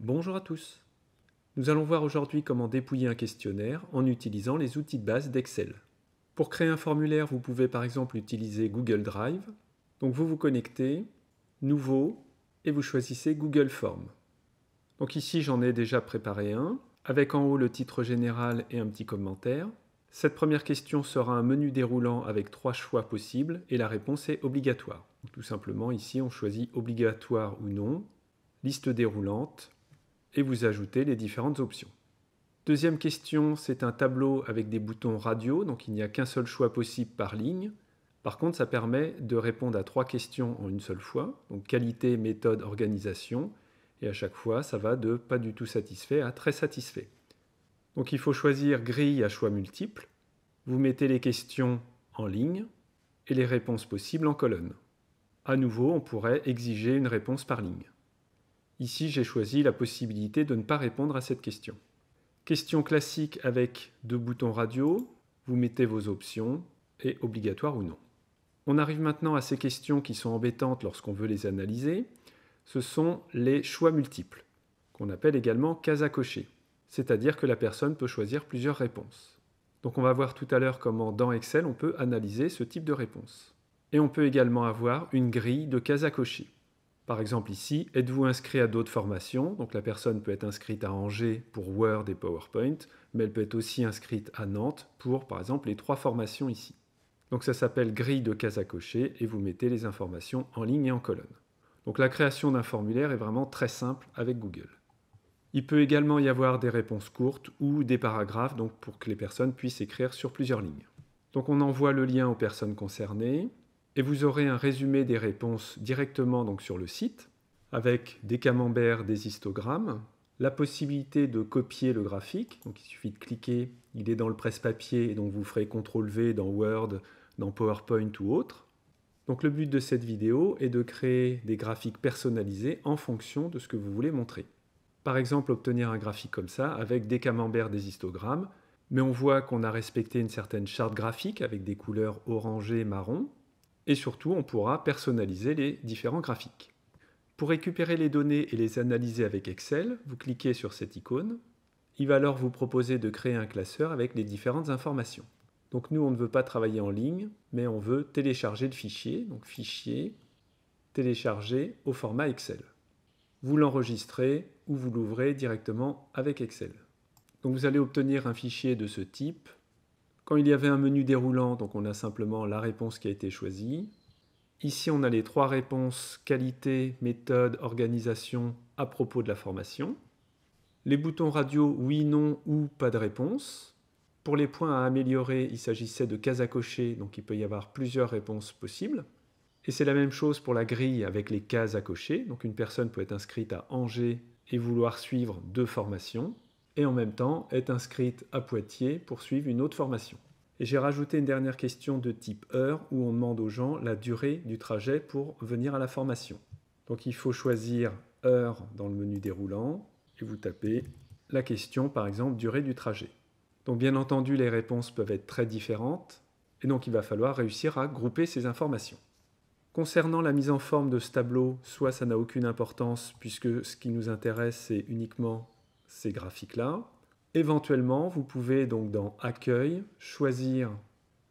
Bonjour à tous. Nous allons voir aujourd'hui comment dépouiller un questionnaire en utilisant les outils de base d'Excel. Pour créer un formulaire, vous pouvez par exemple utiliser Google Drive. Donc vous vous connectez, Nouveau, et vous choisissez Google Form. Donc ici j'en ai déjà préparé un, avec en haut le titre général et un petit commentaire. Cette première question sera un menu déroulant avec trois choix possibles et la réponse est obligatoire. Tout simplement ici on choisit obligatoire ou non, liste déroulante, et vous ajoutez les différentes options. Deuxième question, c'est un tableau avec des boutons radio, donc il n'y a qu'un seul choix possible par ligne. Par contre, ça permet de répondre à trois questions en une seule fois, donc qualité, méthode, organisation, et à chaque fois, ça va de pas du tout satisfait à très satisfait. Donc il faut choisir grille à choix multiple, vous mettez les questions en ligne et les réponses possibles en colonne. À nouveau, on pourrait exiger une réponse par ligne. Ici, j'ai choisi la possibilité de ne pas répondre à cette question. Question classique avec deux boutons radio, vous mettez vos options et obligatoire ou non. On arrive maintenant à ces questions qui sont embêtantes lorsqu'on veut les analyser. Ce sont les choix multiples, qu'on appelle également cases à cocher, c'est-à-dire que la personne peut choisir plusieurs réponses. Donc on va voir tout à l'heure comment dans Excel on peut analyser ce type de réponse. Et on peut également avoir une grille de cases à cocher. Par exemple ici, êtes-vous inscrit à d'autres formations Donc la personne peut être inscrite à Angers pour Word et PowerPoint, mais elle peut être aussi inscrite à Nantes pour, par exemple, les trois formations ici. Donc ça s'appelle grille de cases à cocher et vous mettez les informations en ligne et en colonne. Donc la création d'un formulaire est vraiment très simple avec Google. Il peut également y avoir des réponses courtes ou des paragraphes donc pour que les personnes puissent écrire sur plusieurs lignes. Donc on envoie le lien aux personnes concernées, et vous aurez un résumé des réponses directement donc sur le site avec des camemberts, des histogrammes, la possibilité de copier le graphique. Donc il suffit de cliquer, il est dans le presse-papier et donc vous ferez CTRL V dans Word, dans PowerPoint ou autre. Donc le but de cette vidéo est de créer des graphiques personnalisés en fonction de ce que vous voulez montrer. Par exemple, obtenir un graphique comme ça avec des camemberts, des histogrammes, mais on voit qu'on a respecté une certaine charte graphique avec des couleurs orangées marron, et surtout on pourra personnaliser les différents graphiques. Pour récupérer les données et les analyser avec Excel, vous cliquez sur cette icône. Il va alors vous proposer de créer un classeur avec les différentes informations. Donc nous, on ne veut pas travailler en ligne, mais on veut télécharger le fichier. Donc fichier, télécharger au format Excel. Vous l'enregistrez ou vous l'ouvrez directement avec Excel. Donc vous allez obtenir un fichier de ce type quand il y avait un menu déroulant, donc on a simplement la réponse qui a été choisie. Ici, on a les trois réponses qualité, méthode, organisation à propos de la formation. Les boutons radio oui, non ou pas de réponse. Pour les points à améliorer, il s'agissait de cases à cocher, donc il peut y avoir plusieurs réponses possibles. Et c'est la même chose pour la grille avec les cases à cocher. Donc une personne peut être inscrite à Angers et vouloir suivre deux formations et en même temps est inscrite à Poitiers pour suivre une autre formation. Et j'ai rajouté une dernière question de type heure où on demande aux gens la durée du trajet pour venir à la formation. Donc il faut choisir heure dans le menu déroulant et vous tapez la question par exemple durée du trajet. Donc bien entendu les réponses peuvent être très différentes et donc il va falloir réussir à grouper ces informations. Concernant la mise en forme de ce tableau, soit ça n'a aucune importance puisque ce qui nous intéresse c'est uniquement ces graphiques-là. Éventuellement, vous pouvez donc dans Accueil choisir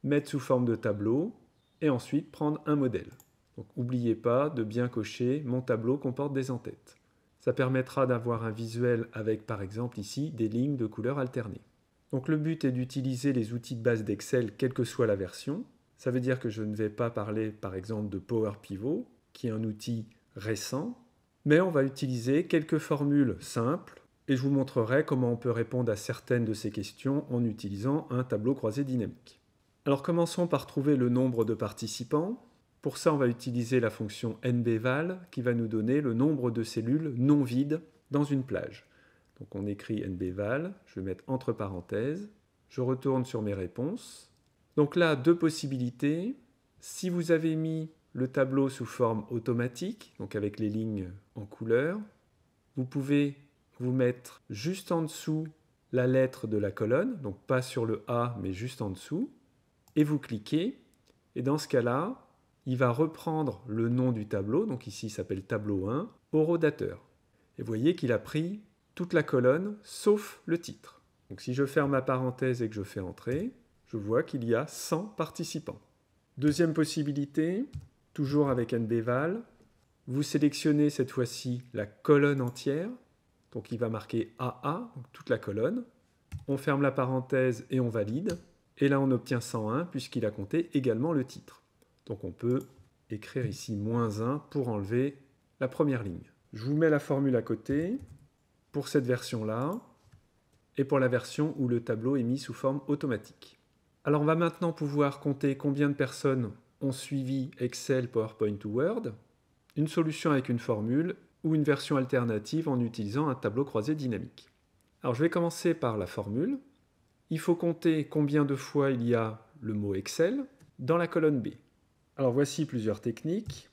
Mettre sous forme de tableau et ensuite prendre un modèle. Donc n'oubliez pas de bien cocher Mon tableau comporte des entêtes. Ça permettra d'avoir un visuel avec par exemple ici des lignes de couleurs alternées. Donc le but est d'utiliser les outils de base d'Excel quelle que soit la version. Ça veut dire que je ne vais pas parler par exemple de Power Pivot qui est un outil récent, mais on va utiliser quelques formules simples et je vous montrerai comment on peut répondre à certaines de ces questions en utilisant un tableau croisé dynamique. Alors commençons par trouver le nombre de participants. Pour ça, on va utiliser la fonction nbval qui va nous donner le nombre de cellules non vides dans une plage. Donc on écrit nbval, je vais mettre entre parenthèses, je retourne sur mes réponses. Donc là, deux possibilités. Si vous avez mis le tableau sous forme automatique, donc avec les lignes en couleur, vous pouvez vous mettre juste en dessous la lettre de la colonne, donc pas sur le A, mais juste en dessous, et vous cliquez. Et dans ce cas-là, il va reprendre le nom du tableau, donc ici il s'appelle tableau 1, au rodateur. Et vous voyez qu'il a pris toute la colonne sauf le titre. Donc si je ferme ma parenthèse et que je fais entrer, je vois qu'il y a 100 participants. Deuxième possibilité, toujours avec NBVAL, vous sélectionnez cette fois-ci la colonne entière donc il va marquer AA, toute la colonne. On ferme la parenthèse et on valide. Et là, on obtient 101 puisqu'il a compté également le titre. Donc on peut écrire ici moins 1 pour enlever la première ligne. Je vous mets la formule à côté pour cette version-là et pour la version où le tableau est mis sous forme automatique. Alors on va maintenant pouvoir compter combien de personnes ont suivi Excel, PowerPoint ou Word, une solution avec une formule ou une version alternative en utilisant un tableau croisé dynamique. Alors je vais commencer par la formule. Il faut compter combien de fois il y a le mot Excel dans la colonne B. Alors voici plusieurs techniques.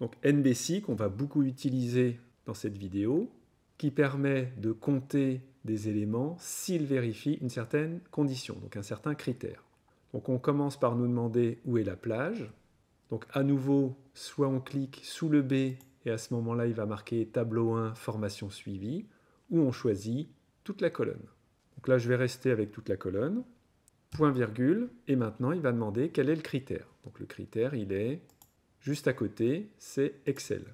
Donc NBC qu'on va beaucoup utiliser dans cette vidéo, qui permet de compter des éléments s'il vérifient une certaine condition, donc un certain critère. Donc on commence par nous demander où est la plage. Donc à nouveau, soit on clique sous le B et à ce moment-là, il va marquer tableau 1, formation suivie, où on choisit toute la colonne. Donc là, je vais rester avec toute la colonne, point virgule, et maintenant, il va demander quel est le critère. Donc le critère, il est juste à côté, c'est Excel.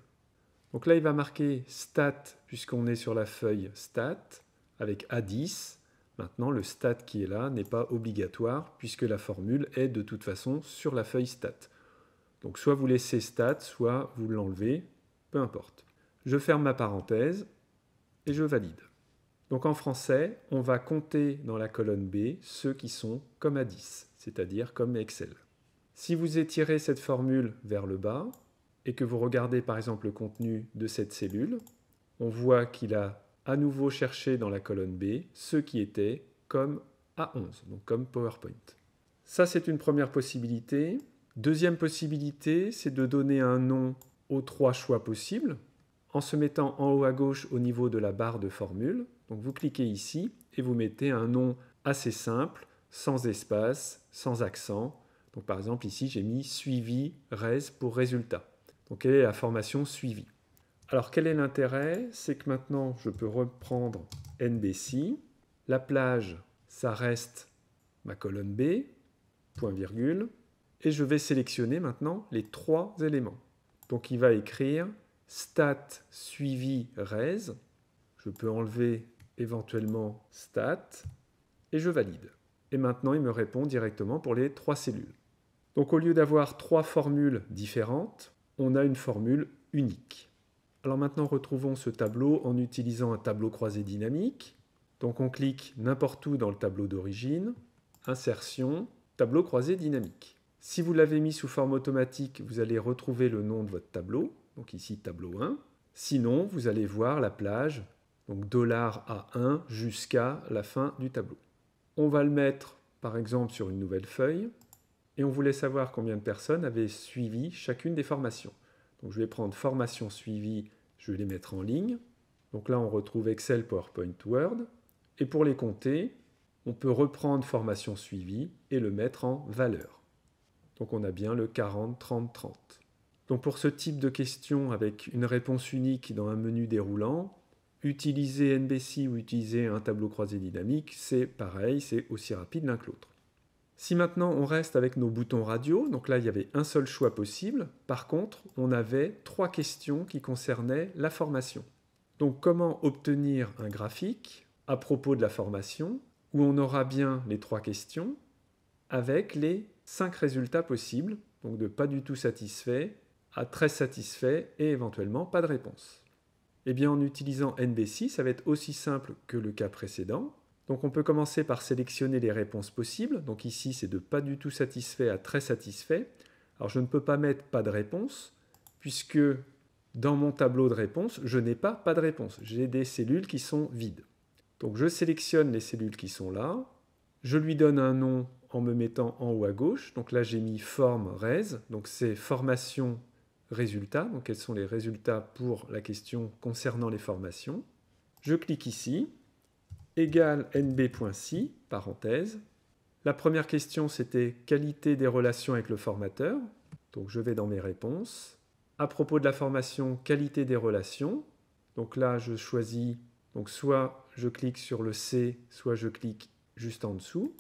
Donc là, il va marquer stat, puisqu'on est sur la feuille stat, avec A10. Maintenant, le stat qui est là n'est pas obligatoire, puisque la formule est de toute façon sur la feuille stat. Donc soit vous laissez stat, soit vous l'enlevez, je ferme ma parenthèse et je valide. Donc en français, on va compter dans la colonne B ceux qui sont comme à 10, c'est-à-dire comme Excel. Si vous étirez cette formule vers le bas et que vous regardez par exemple le contenu de cette cellule, on voit qu'il a à nouveau cherché dans la colonne B ceux qui étaient comme A11, donc comme PowerPoint. Ça, c'est une première possibilité. Deuxième possibilité, c'est de donner un nom aux trois choix possibles en se mettant en haut à gauche au niveau de la barre de formule. Donc vous cliquez ici et vous mettez un nom assez simple, sans espace, sans accent. Donc par exemple ici j'ai mis suivi res pour résultat. Donc quelle est la formation suivi Alors quel est l'intérêt C'est que maintenant je peux reprendre NBC. La plage, ça reste ma colonne B, point virgule, et je vais sélectionner maintenant les trois éléments. Donc il va écrire stat suivi res. Je peux enlever éventuellement stat et je valide. Et maintenant, il me répond directement pour les trois cellules. Donc au lieu d'avoir trois formules différentes, on a une formule unique. Alors maintenant, retrouvons ce tableau en utilisant un tableau croisé dynamique. Donc on clique n'importe où dans le tableau d'origine, insertion, tableau croisé dynamique. Si vous l'avez mis sous forme automatique, vous allez retrouver le nom de votre tableau, donc ici tableau 1. Sinon, vous allez voir la plage, donc $A1 jusqu'à la fin du tableau. On va le mettre par exemple sur une nouvelle feuille et on voulait savoir combien de personnes avaient suivi chacune des formations. Donc je vais prendre formation suivie, je vais les mettre en ligne. Donc là, on retrouve Excel, PowerPoint, Word. Et pour les compter, on peut reprendre formation suivie et le mettre en valeur. Donc on a bien le 40, 30, 30. Donc pour ce type de question avec une réponse unique dans un menu déroulant, utiliser NBC ou utiliser un tableau croisé dynamique, c'est pareil, c'est aussi rapide l'un que l'autre. Si maintenant on reste avec nos boutons radio, donc là il y avait un seul choix possible, par contre on avait trois questions qui concernaient la formation. Donc comment obtenir un graphique à propos de la formation, où on aura bien les trois questions, avec les cinq résultats possibles, donc de pas du tout satisfait à très satisfait et éventuellement pas de réponse. Eh bien en utilisant NBC, ça va être aussi simple que le cas précédent. Donc on peut commencer par sélectionner les réponses possibles. Donc ici c'est de pas du tout satisfait à très satisfait. Alors je ne peux pas mettre pas de réponse puisque dans mon tableau de réponse, je n'ai pas pas de réponse. J'ai des cellules qui sont vides. Donc je sélectionne les cellules qui sont là, je lui donne un nom en me mettant en haut à gauche. Donc là, j'ai mis forme res, donc c'est formation résultat, donc quels sont les résultats pour la question concernant les formations. Je clique ici, égal nb.si, parenthèse. La première question, c'était qualité des relations avec le formateur. Donc je vais dans mes réponses. À propos de la formation, qualité des relations. Donc là, je choisis, donc soit je clique sur le C, soit je clique juste en dessous.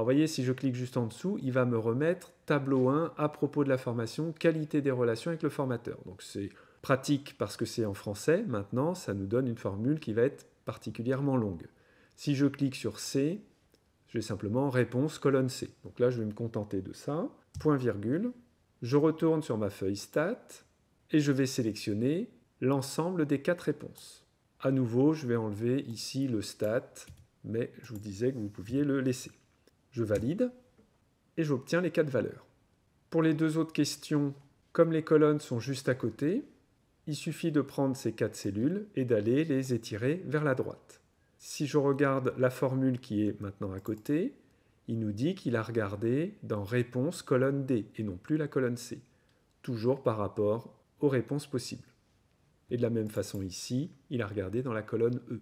Alors voyez, si je clique juste en dessous, il va me remettre tableau 1 à propos de la formation, qualité des relations avec le formateur. Donc c'est pratique parce que c'est en français. Maintenant, ça nous donne une formule qui va être particulièrement longue. Si je clique sur C, j'ai simplement réponse colonne C. Donc là, je vais me contenter de ça. Point virgule. Je retourne sur ma feuille stat et je vais sélectionner l'ensemble des quatre réponses. À nouveau, je vais enlever ici le stat, mais je vous disais que vous pouviez le laisser je valide et j'obtiens les quatre valeurs. Pour les deux autres questions, comme les colonnes sont juste à côté, il suffit de prendre ces quatre cellules et d'aller les étirer vers la droite. Si je regarde la formule qui est maintenant à côté, il nous dit qu'il a regardé dans réponse colonne D et non plus la colonne C, toujours par rapport aux réponses possibles. Et de la même façon ici, il a regardé dans la colonne E.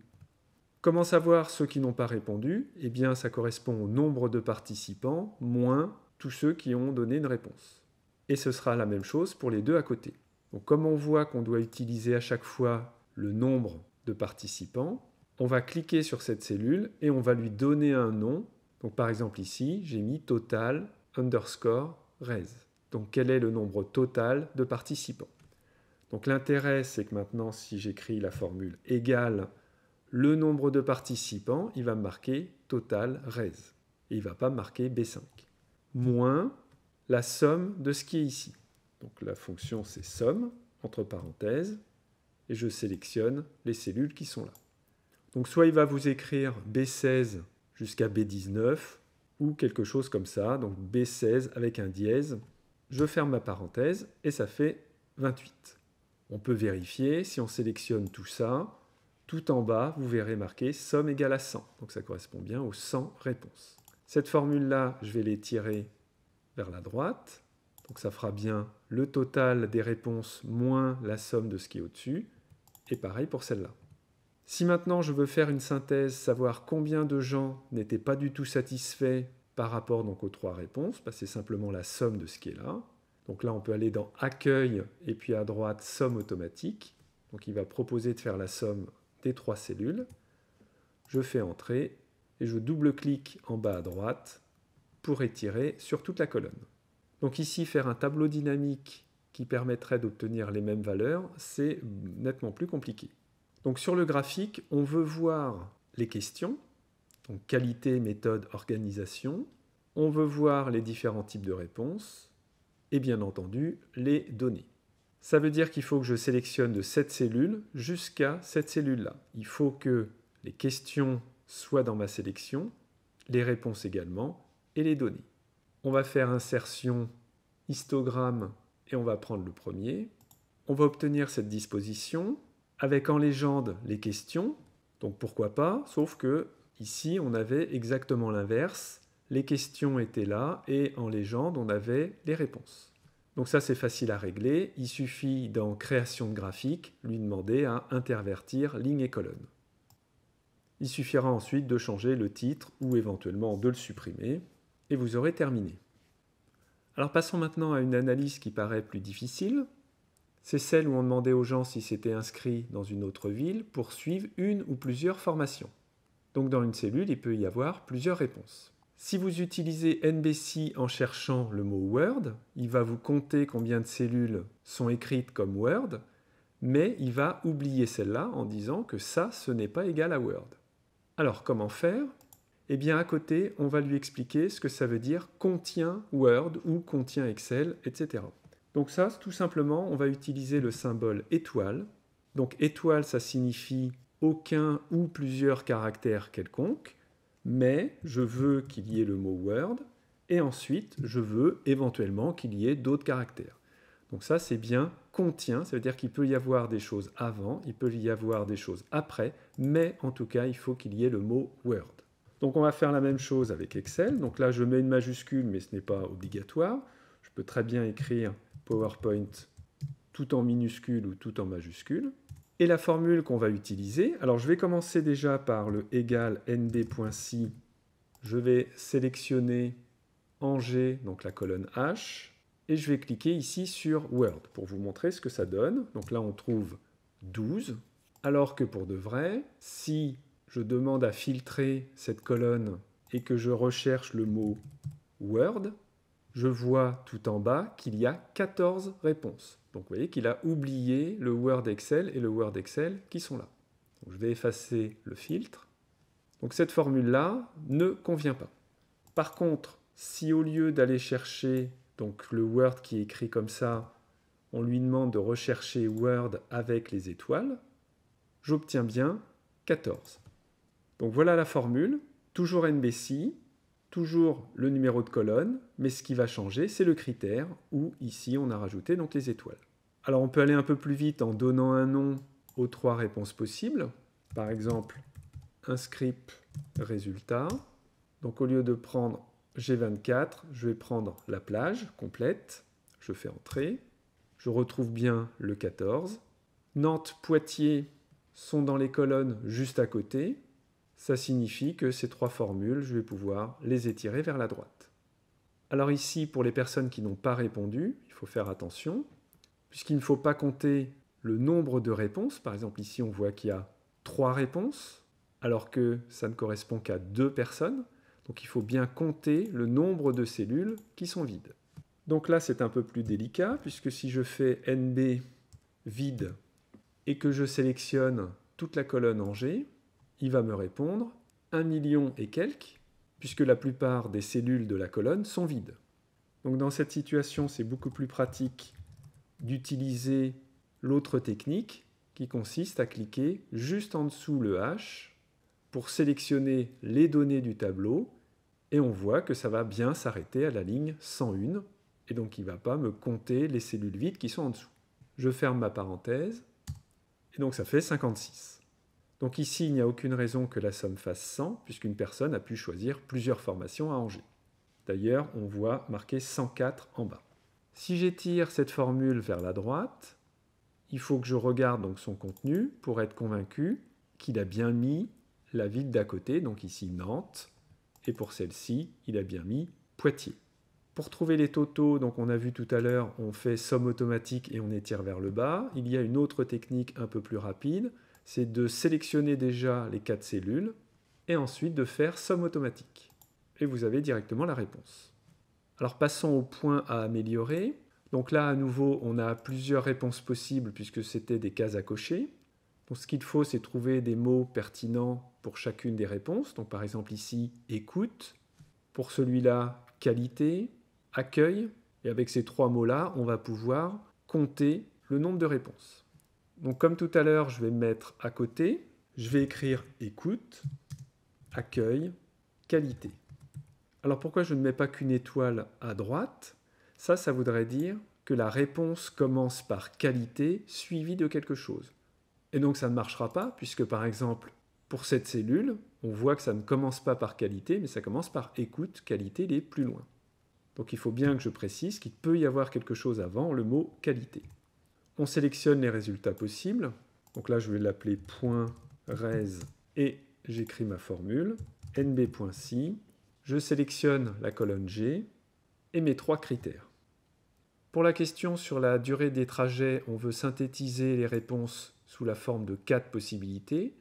Comment savoir ceux qui n'ont pas répondu Eh bien, ça correspond au nombre de participants moins tous ceux qui ont donné une réponse. Et ce sera la même chose pour les deux à côté. Donc, comme on voit qu'on doit utiliser à chaque fois le nombre de participants, on va cliquer sur cette cellule et on va lui donner un nom. Donc, par exemple, ici, j'ai mis total underscore res. Donc, quel est le nombre total de participants Donc, l'intérêt, c'est que maintenant, si j'écris la formule égale le nombre de participants, il va marquer total res. Et il ne va pas marquer B5. Moins la somme de ce qui est ici. Donc la fonction, c'est somme, entre parenthèses, et je sélectionne les cellules qui sont là. Donc soit il va vous écrire B16 jusqu'à B19, ou quelque chose comme ça, donc B16 avec un dièse. Je ferme ma parenthèse et ça fait 28. On peut vérifier si on sélectionne tout ça, tout en bas, vous verrez marqué somme égale à 100. Donc ça correspond bien aux 100 réponses. Cette formule-là, je vais l'étirer vers la droite. Donc ça fera bien le total des réponses moins la somme de ce qui est au-dessus. Et pareil pour celle-là. Si maintenant je veux faire une synthèse, savoir combien de gens n'étaient pas du tout satisfaits par rapport donc aux trois réponses, bah, c'est simplement la somme de ce qui est là. Donc là, on peut aller dans Accueil et puis à droite, Somme automatique. Donc il va proposer de faire la somme des trois cellules. Je fais entrer et je double-clique en bas à droite pour étirer sur toute la colonne. Donc ici, faire un tableau dynamique qui permettrait d'obtenir les mêmes valeurs, c'est nettement plus compliqué. Donc sur le graphique, on veut voir les questions, donc qualité, méthode, organisation. On veut voir les différents types de réponses et bien entendu les données. Ça veut dire qu'il faut que je sélectionne de cette cellule jusqu'à cette cellule-là. Il faut que les questions soient dans ma sélection, les réponses également, et les données. On va faire insertion histogramme et on va prendre le premier. On va obtenir cette disposition avec en légende les questions. Donc pourquoi pas, sauf que ici on avait exactement l'inverse. Les questions étaient là et en légende on avait les réponses. Donc ça, c'est facile à régler. Il suffit dans Création de graphique, lui demander à intervertir ligne et colonnes. Il suffira ensuite de changer le titre ou éventuellement de le supprimer, et vous aurez terminé. Alors passons maintenant à une analyse qui paraît plus difficile. C'est celle où on demandait aux gens s'ils c'était inscrits dans une autre ville pour suivre une ou plusieurs formations. Donc dans une cellule, il peut y avoir plusieurs réponses. Si vous utilisez NBC en cherchant le mot Word, il va vous compter combien de cellules sont écrites comme Word, mais il va oublier celle-là en disant que ça, ce n'est pas égal à Word. Alors comment faire Eh bien à côté, on va lui expliquer ce que ça veut dire contient Word ou contient Excel, etc. Donc ça, tout simplement, on va utiliser le symbole étoile. Donc étoile, ça signifie aucun ou plusieurs caractères quelconques mais je veux qu'il y ait le mot Word, et ensuite je veux éventuellement qu'il y ait d'autres caractères. Donc ça c'est bien contient, ça veut dire qu'il peut y avoir des choses avant, il peut y avoir des choses après, mais en tout cas il faut qu'il y ait le mot Word. Donc on va faire la même chose avec Excel. Donc là je mets une majuscule mais ce n'est pas obligatoire. Je peux très bien écrire PowerPoint tout en minuscule ou tout en majuscule et la formule qu'on va utiliser. Alors je vais commencer déjà par le égal nd.si. Je vais sélectionner en G, donc la colonne H, et je vais cliquer ici sur Word pour vous montrer ce que ça donne. Donc là, on trouve 12, alors que pour de vrai, si je demande à filtrer cette colonne et que je recherche le mot Word, je vois tout en bas qu'il y a 14 réponses. Donc vous voyez qu'il a oublié le Word Excel et le Word Excel qui sont là. je vais effacer le filtre. Donc cette formule-là ne convient pas. Par contre, si au lieu d'aller chercher donc le Word qui est écrit comme ça, on lui demande de rechercher Word avec les étoiles, j'obtiens bien 14. Donc voilà la formule, toujours NBC, toujours le numéro de colonne, mais ce qui va changer, c'est le critère où ici on a rajouté donc les étoiles. Alors on peut aller un peu plus vite en donnant un nom aux trois réponses possibles. Par exemple, un script résultat. Donc au lieu de prendre G24, je vais prendre la plage complète. Je fais entrer. Je retrouve bien le 14. Nantes, Poitiers sont dans les colonnes juste à côté. Ça signifie que ces trois formules, je vais pouvoir les étirer vers la droite. Alors ici, pour les personnes qui n'ont pas répondu, il faut faire attention, puisqu'il ne faut pas compter le nombre de réponses. Par exemple, ici, on voit qu'il y a trois réponses, alors que ça ne correspond qu'à deux personnes. Donc il faut bien compter le nombre de cellules qui sont vides. Donc là, c'est un peu plus délicat, puisque si je fais NB vide et que je sélectionne toute la colonne en G, il va me répondre 1 million et quelques, puisque la plupart des cellules de la colonne sont vides. Donc dans cette situation, c'est beaucoup plus pratique d'utiliser l'autre technique qui consiste à cliquer juste en dessous le H pour sélectionner les données du tableau et on voit que ça va bien s'arrêter à la ligne 101 et donc il ne va pas me compter les cellules vides qui sont en dessous. Je ferme ma parenthèse et donc ça fait 56. Donc ici, il n'y a aucune raison que la somme fasse 100, puisqu'une personne a pu choisir plusieurs formations à Angers. D'ailleurs, on voit marqué 104 en bas. Si j'étire cette formule vers la droite, il faut que je regarde donc son contenu pour être convaincu qu'il a bien mis la ville d'à côté, donc ici Nantes, et pour celle-ci, il a bien mis Poitiers. Pour trouver les totaux, donc on a vu tout à l'heure, on fait somme automatique et on étire vers le bas. Il y a une autre technique un peu plus rapide, c'est de sélectionner déjà les quatre cellules et ensuite de faire somme automatique. Et vous avez directement la réponse. Alors passons au point à améliorer. Donc là, à nouveau, on a plusieurs réponses possibles puisque c'était des cases à cocher. Donc ce qu'il faut, c'est trouver des mots pertinents pour chacune des réponses. Donc par exemple ici, écoute. Pour celui-là, qualité, accueil. Et avec ces trois mots-là, on va pouvoir compter le nombre de réponses. Donc comme tout à l'heure, je vais mettre à côté, je vais écrire écoute, accueil, qualité. Alors pourquoi je ne mets pas qu'une étoile à droite Ça, ça voudrait dire que la réponse commence par qualité suivie de quelque chose. Et donc ça ne marchera pas, puisque par exemple, pour cette cellule, on voit que ça ne commence pas par qualité, mais ça commence par écoute, qualité, les plus loin. Donc il faut bien que je précise qu'il peut y avoir quelque chose avant le mot qualité. On sélectionne les résultats possibles. Donc là, je vais l'appeler res et j'écris ma formule nb.si. Je sélectionne la colonne G et mes trois critères. Pour la question sur la durée des trajets, on veut synthétiser les réponses sous la forme de quatre possibilités.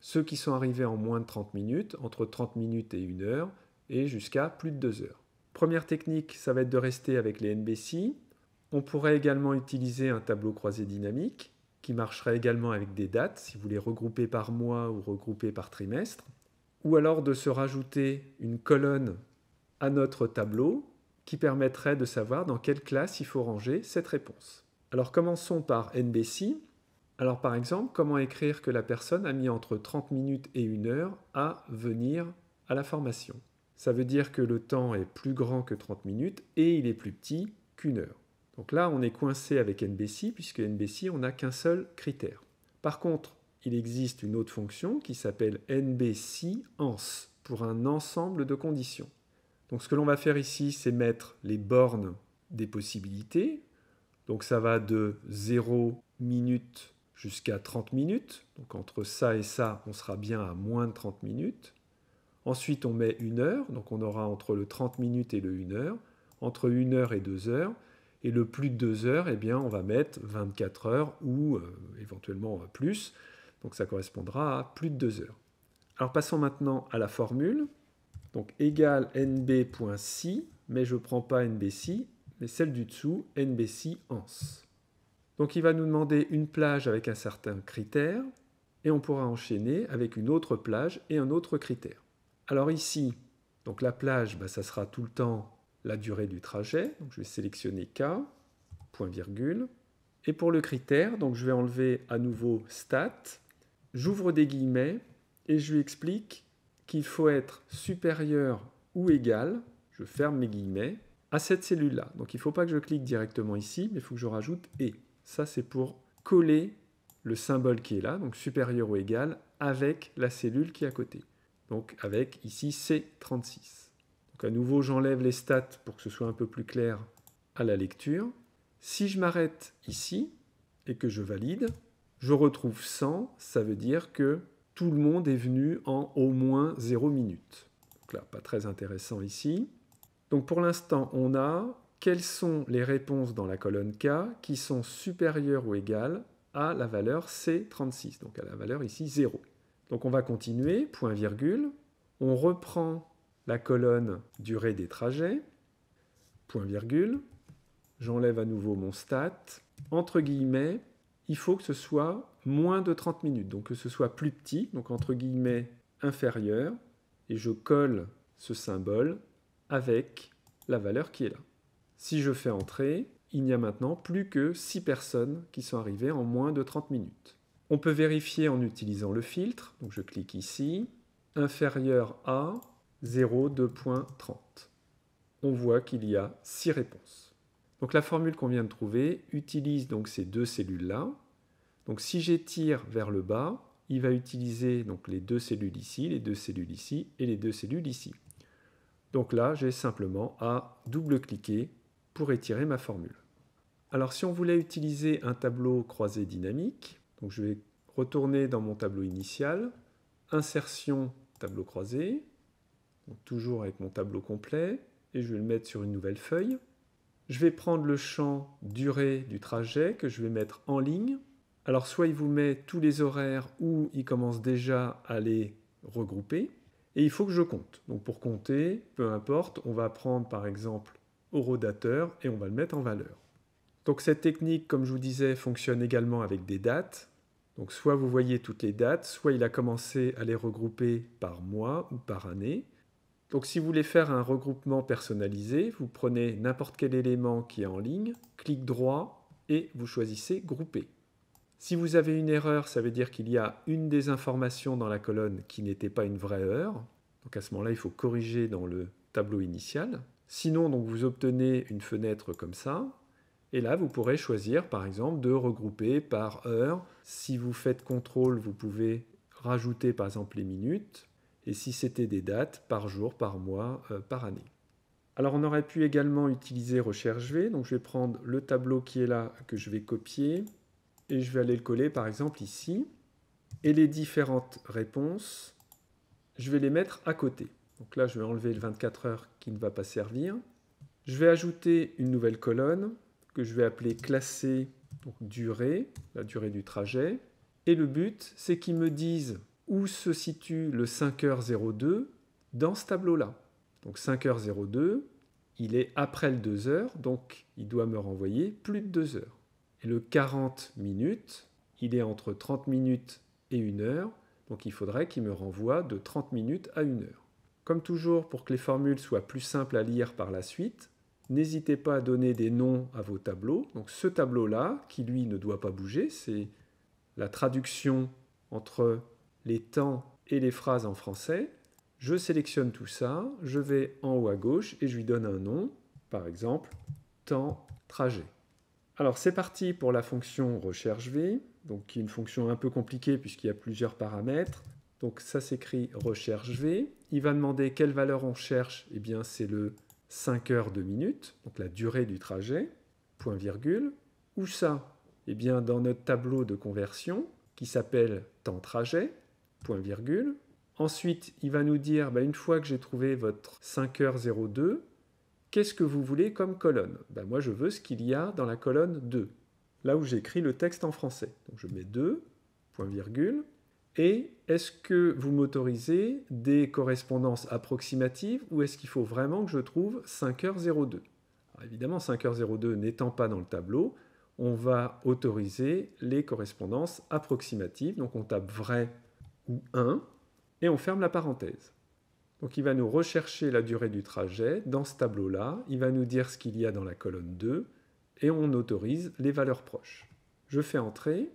Ceux qui sont arrivés en moins de 30 minutes, entre 30 minutes et 1 heure, et jusqu'à plus de 2 heures. Première technique, ça va être de rester avec les NBC, on pourrait également utiliser un tableau croisé dynamique qui marcherait également avec des dates, si vous les regroupez par mois ou regroupez par trimestre, ou alors de se rajouter une colonne à notre tableau qui permettrait de savoir dans quelle classe il faut ranger cette réponse. Alors commençons par NBC. Alors par exemple, comment écrire que la personne a mis entre 30 minutes et 1 heure à venir à la formation Ça veut dire que le temps est plus grand que 30 minutes et il est plus petit qu'une heure. Donc là, on est coincé avec NBC, puisque NBC, on n'a qu'un seul critère. Par contre, il existe une autre fonction qui s'appelle NBC ans, pour un ensemble de conditions. Donc ce que l'on va faire ici, c'est mettre les bornes des possibilités. Donc ça va de 0 minutes jusqu'à 30 minutes. Donc entre ça et ça, on sera bien à moins de 30 minutes. Ensuite, on met une heure, donc on aura entre le 30 minutes et le 1 heure, entre 1 heure et 2 heures, et le plus de 2 heures, eh bien, on va mettre 24 heures ou euh, éventuellement euh, plus. Donc ça correspondra à plus de 2 heures. Alors passons maintenant à la formule. Donc égale nb.si, mais je ne prends pas nbsi, mais celle du dessous, nbsi ans. Donc il va nous demander une plage avec un certain critère, et on pourra enchaîner avec une autre plage et un autre critère. Alors ici, donc la plage, bah, ça sera tout le temps la durée du trajet. je vais sélectionner K, point virgule. Et pour le critère, donc je vais enlever à nouveau stat. J'ouvre des guillemets et je lui explique qu'il faut être supérieur ou égal, je ferme mes guillemets, à cette cellule-là. Donc il ne faut pas que je clique directement ici, mais il faut que je rajoute et. Ça c'est pour coller le symbole qui est là, donc supérieur ou égal, avec la cellule qui est à côté. Donc avec ici C36. Donc à nouveau, j'enlève les stats pour que ce soit un peu plus clair à la lecture. Si je m'arrête ici et que je valide, je retrouve 100, ça veut dire que tout le monde est venu en au moins 0 minutes. Donc là, pas très intéressant ici. Donc pour l'instant, on a quelles sont les réponses dans la colonne K qui sont supérieures ou égales à la valeur C36, donc à la valeur ici 0. Donc on va continuer, point virgule, on reprend la colonne durée des trajets, point virgule, j'enlève à nouveau mon stat, entre guillemets, il faut que ce soit moins de 30 minutes, donc que ce soit plus petit, donc entre guillemets inférieur, et je colle ce symbole avec la valeur qui est là. Si je fais entrer, il n'y a maintenant plus que 6 personnes qui sont arrivées en moins de 30 minutes. On peut vérifier en utilisant le filtre, donc je clique ici, inférieur à, 0,2.30. On voit qu'il y a 6 réponses. Donc la formule qu'on vient de trouver utilise donc ces deux cellules-là. Donc si j'étire vers le bas, il va utiliser donc les deux cellules ici, les deux cellules ici et les deux cellules ici. Donc là, j'ai simplement à double-cliquer pour étirer ma formule. Alors si on voulait utiliser un tableau croisé dynamique, donc je vais retourner dans mon tableau initial, insertion tableau croisé, toujours avec mon tableau complet, et je vais le mettre sur une nouvelle feuille. Je vais prendre le champ durée du trajet que je vais mettre en ligne. Alors soit il vous met tous les horaires ou il commence déjà à les regrouper. Et il faut que je compte. Donc pour compter, peu importe, on va prendre par exemple horodateur et on va le mettre en valeur. Donc cette technique, comme je vous disais, fonctionne également avec des dates. Donc soit vous voyez toutes les dates, soit il a commencé à les regrouper par mois ou par année. Donc si vous voulez faire un regroupement personnalisé, vous prenez n'importe quel élément qui est en ligne, clique droit et vous choisissez grouper. Si vous avez une erreur, ça veut dire qu'il y a une des informations dans la colonne qui n'était pas une vraie heure. Donc à ce moment-là, il faut corriger dans le tableau initial. Sinon, donc, vous obtenez une fenêtre comme ça. Et là, vous pourrez choisir, par exemple, de regrouper par heure. Si vous faites contrôle, vous pouvez rajouter, par exemple, les minutes et si c'était des dates par jour, par mois, euh, par année. Alors on aurait pu également utiliser recherche V, donc je vais prendre le tableau qui est là, que je vais copier, et je vais aller le coller par exemple ici, et les différentes réponses, je vais les mettre à côté. Donc là je vais enlever le 24 heures qui ne va pas servir. Je vais ajouter une nouvelle colonne que je vais appeler classer donc durée, la durée du trajet. Et le but, c'est qu'ils me disent où se situe le 5h02 dans ce tableau-là. Donc 5h02, il est après le 2h, donc il doit me renvoyer plus de 2 h Et le 40 minutes, il est entre 30 minutes et 1 h donc il faudrait qu'il me renvoie de 30 minutes à 1 h Comme toujours, pour que les formules soient plus simples à lire par la suite, n'hésitez pas à donner des noms à vos tableaux. Donc ce tableau-là, qui lui ne doit pas bouger, c'est la traduction entre les temps et les phrases en français. Je sélectionne tout ça, je vais en haut à gauche et je lui donne un nom, par exemple temps trajet. Alors c'est parti pour la fonction recherche V, donc qui est une fonction un peu compliquée puisqu'il y a plusieurs paramètres. Donc ça s'écrit recherche V. Il va demander quelle valeur on cherche. Eh bien c'est le 5 heures de minutes, donc la durée du trajet, point virgule. Où ça Eh bien dans notre tableau de conversion qui s'appelle temps trajet, point virgule. Ensuite, il va nous dire, bah, une fois que j'ai trouvé votre 5h02, qu'est-ce que vous voulez comme colonne bah, Moi, je veux ce qu'il y a dans la colonne 2, là où j'écris le texte en français. Donc je mets 2, point virgule. Et est-ce que vous m'autorisez des correspondances approximatives ou est-ce qu'il faut vraiment que je trouve 5h02 Évidemment, 5h02 n'étant pas dans le tableau, on va autoriser les correspondances approximatives. Donc on tape vrai ou 1, et on ferme la parenthèse. Donc il va nous rechercher la durée du trajet dans ce tableau-là, il va nous dire ce qu'il y a dans la colonne 2, et on autorise les valeurs proches. Je fais entrer,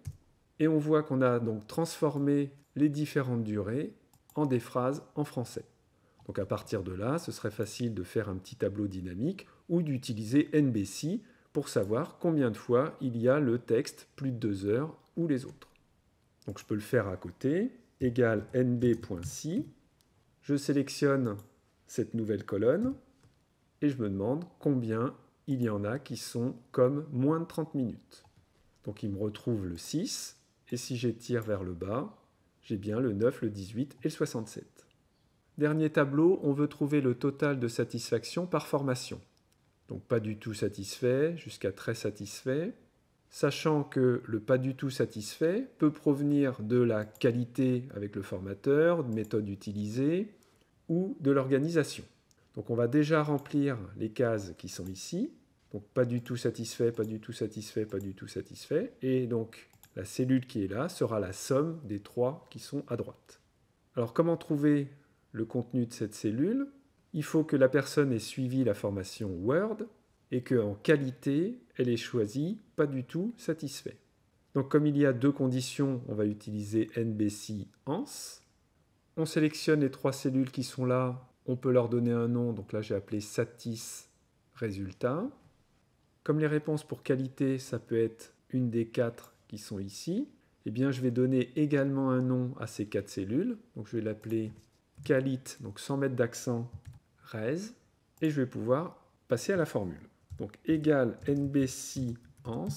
et on voit qu'on a donc transformé les différentes durées en des phrases en français. Donc à partir de là, ce serait facile de faire un petit tableau dynamique ou d'utiliser NBC pour savoir combien de fois il y a le texte plus de deux heures ou les autres. Donc je peux le faire à côté, égale nb.si. Je sélectionne cette nouvelle colonne et je me demande combien il y en a qui sont comme moins de 30 minutes. Donc il me retrouve le 6 et si j'étire vers le bas, j'ai bien le 9, le 18 et le 67. Dernier tableau, on veut trouver le total de satisfaction par formation. Donc pas du tout satisfait jusqu'à très satisfait sachant que le pas du tout satisfait peut provenir de la qualité avec le formateur, de méthode utilisée ou de l'organisation. Donc on va déjà remplir les cases qui sont ici. Donc pas du tout satisfait, pas du tout satisfait, pas du tout satisfait. Et donc la cellule qui est là sera la somme des trois qui sont à droite. Alors comment trouver le contenu de cette cellule Il faut que la personne ait suivi la formation Word, et qu'en qualité, elle est choisie pas du tout satisfait. Donc comme il y a deux conditions, on va utiliser NBC ans. On sélectionne les trois cellules qui sont là, on peut leur donner un nom, donc là j'ai appelé satis résultat. Comme les réponses pour qualité, ça peut être une des quatre qui sont ici, eh bien je vais donner également un nom à ces quatre cellules. Donc je vais l'appeler qualit, donc sans mettre d'accent, res, et je vais pouvoir passer à la formule donc égale NBC ans.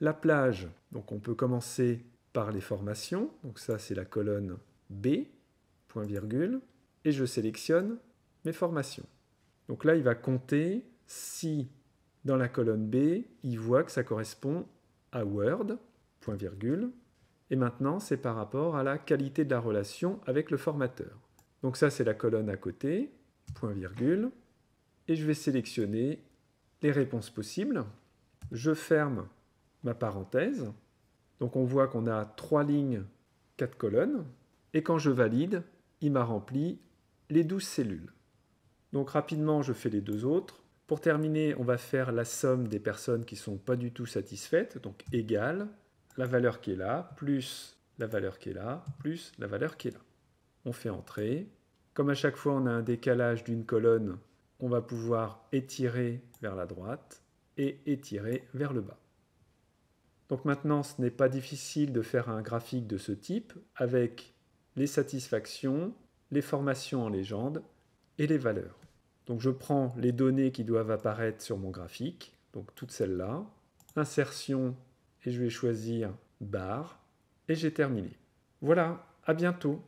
La plage, donc on peut commencer par les formations, donc ça c'est la colonne B, point virgule, et je sélectionne mes formations. Donc là, il va compter si dans la colonne B, il voit que ça correspond à Word, point virgule, et maintenant c'est par rapport à la qualité de la relation avec le formateur. Donc ça c'est la colonne à côté, point virgule, et je vais sélectionner les réponses possibles. Je ferme ma parenthèse. Donc on voit qu'on a trois lignes, quatre colonnes. Et quand je valide, il m'a rempli les 12 cellules. Donc rapidement, je fais les deux autres. Pour terminer, on va faire la somme des personnes qui ne sont pas du tout satisfaites, donc égale la valeur qui est là, plus la valeur qui est là, plus la valeur qui est là. On fait entrer. Comme à chaque fois, on a un décalage d'une colonne, on va pouvoir étirer vers la droite et étirer vers le bas. Donc maintenant, ce n'est pas difficile de faire un graphique de ce type avec les satisfactions, les formations en légende et les valeurs. Donc je prends les données qui doivent apparaître sur mon graphique, donc toutes celles-là, insertion, et je vais choisir barre, et j'ai terminé. Voilà, à bientôt